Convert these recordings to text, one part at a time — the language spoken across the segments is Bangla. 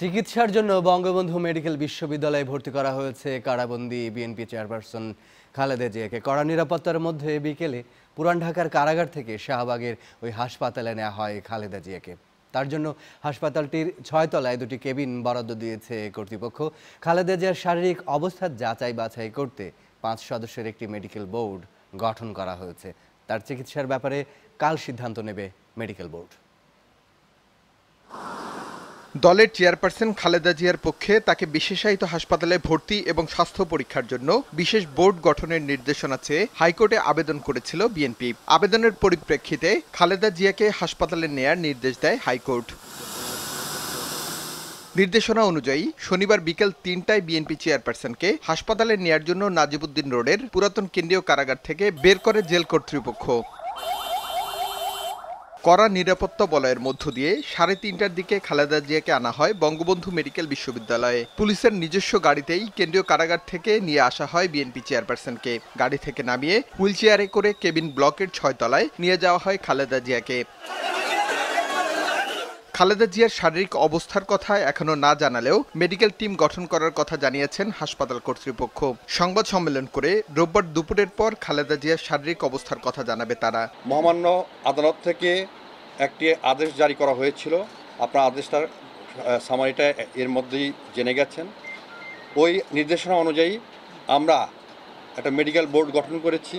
চিকিৎসার জন্য বঙ্গবন্ধু মেডিকেল বিশ্ববিদ্যালয়ে ভর্তি করা হয়েছে কারাবন্দি বিএনপি চেয়ারপারসন খালেদা জিয়াকে কড়া নিরাপত্তার মধ্যে বিকেলে পুরান ঢাকার কারাগার থেকে শাহবাগের ওই হাসপাতালে নেওয়া হয় খালেদা জিয়াকে তার জন্য হাসপাতালটির ছয়তলায় দুটি কেবিন বরাদ্দ দিয়েছে কর্তৃপক্ষ খালেদা জিয়ার শারীরিক অবস্থা যাচাই বাছাই করতে পাঁচ সদস্যের একটি মেডিকেল বোর্ড গঠন করা হয়েছে তার চিকিৎসার ব্যাপারে কাল সিদ্ধান্ত নেবে মেডিকেল বোর্ড দলের চেয়ারপারসন খালেদা জিয়ার পক্ষে তাকে বিশেষায়িত হাসপাতালে ভর্তি এবং স্বাস্থ্য পরীক্ষার জন্য বিশেষ বোর্ড গঠনের নির্দেশনা চেয়ে হাইকোর্টে আবেদন করেছিল বিএনপি আবেদনের পরিপ্রেক্ষিতে খালেদা জিয়াকে হাসপাতালে নেয়ার নির্দেশ দেয় হাইকোর্ট নির্দেশনা অনুযায়ী শনিবার বিকেল তিনটায় বিএনপি চেয়ারপারসনকে হাসপাতালে নেয়ার জন্য নাজিবুদ্দিন রোডের পুরাতন কেন্দ্রীয় কারাগার থেকে বের করে জেল কর্তৃপক্ষ কড়া নিরাপত্তা বলয়ের মধ্য দিয়ে সাড়ে তিনটার দিকে খালেদা জিয়াকে আনা হয় বঙ্গবন্ধু মেডিকেল বিশ্ববিদ্যালয়ে পুলিশের নিজস্ব গাড়িতেই কেন্দ্রীয় কারাগার থেকে নিয়ে আসা হয় বিএনপি চেয়ারপারসনকে গাড়ি থেকে নামিয়ে হুইল চেয়ারে করে কেবিন ব্লকের ছয়তলায় নিয়ে যাওয়া হয় খালেদা জিয়াকে খালেদা জিয়ার শারীরিক অবস্থার কথা এখনো না জানালেও মেডিকেল টিম গঠন করার কথা জানিয়েছেন হাসপাতাল কর্তৃপক্ষ সংবাদ সম্মেলন করে রোববার দুপুরের পর খালেদা জিয়ার শারীরিক অবস্থার কথা জানাবে তারা মহামান্য আদালত থেকে একটি আদেশ জারি করা হয়েছিল আপনার আদেশটার সামারিটা এর মধ্যেই জেনে গেছেন ওই নির্দেশনা অনুযায়ী আমরা একটা মেডিকেল বোর্ড গঠন করেছি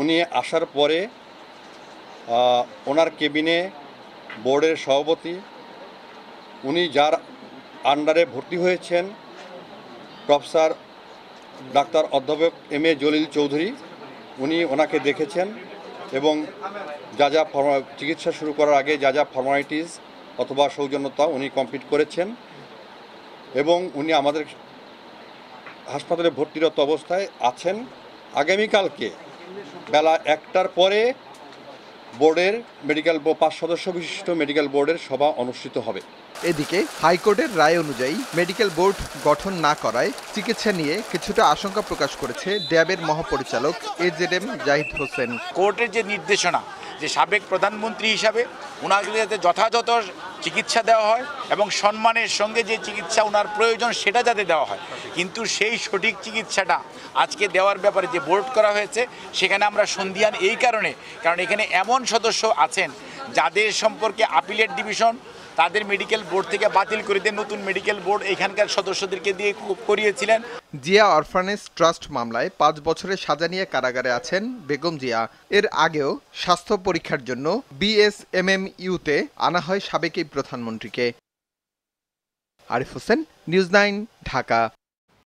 উনি আসার পরে ওনার কেবিনে বোর্ডের সভাপতি উনি যার আন্ডারে ভর্তি হয়েছেন প্রফেসর ডাক্তার অধ্যাপক এম এ জলিল চৌধুরী উনি ওনাকে দেখেছেন এবং যা যা চিকিৎসা শুরু করার আগে যা যা ফর্মালিটিস অথবা সৌজন্যতা উনি কমপ্লিট করেছেন এবং উনি আমাদের হাসপাতালে ভর্তিরত অবস্থায় আছেন আগামীকালকে বেলা একটার পরে বোর্ডের মেডিকেল পাঁচ সদস্য বিশিষ্ট মেডিকেল বোর্ডের সভা অনুষ্ঠিত হবে এদিকে হাইকোর্টের রায় অনুযায়ী মেডিকেল বোর্ড গঠন না করায় চিকিৎসা নিয়ে কিছুটা আশঙ্কা প্রকাশ করেছে ড্যাবের মহাপরিচালক A Z M Zahid Hossain কোর্টের যে নির্দেশনা যে সাবেক প্রধানমন্ত্রী হিসাবে ওনাকে যাতে যথাযথ চিকিৎসা দেওয়া হয় এবং সম্মানের সঙ্গে যে চিকিৎসা ওনার প্রয়োজন সেটা যাতে দেওয়া হয় কিন্তু সেই সঠিক চিকিৎসাটা আজকে দেওয়ার ব্যাপারে যে বোর্ড করা হয়েছে সেখানে আমরা সন্ধিয়ান এই কারণে কারণ এখানে এমন সদস্য আছেন যাদের সম্পর্কে আপিলের ডিভিশন তাদের মেডিকেল বোর্ড থেকে বাতিল করে দিয়ে নতুন মেডিকেল বোর্ড এখানকার সদস্যদেরকে দিয়ে করিয়েছিলেন জিয়া অরফানেজ ট্রাস্ট মামলায় পাঁচ বছরের সাজা নিয়ে কারাগারে আছেন বেগম জিয়া এর আগেও স্বাস্থ্য পরীক্ষার জন্য বিএসএমএমইউতে আনা হয় সাবেক প্রধানমন্ত্রীকে আরিফ হোসেন নিউজ নাইন ঢাকা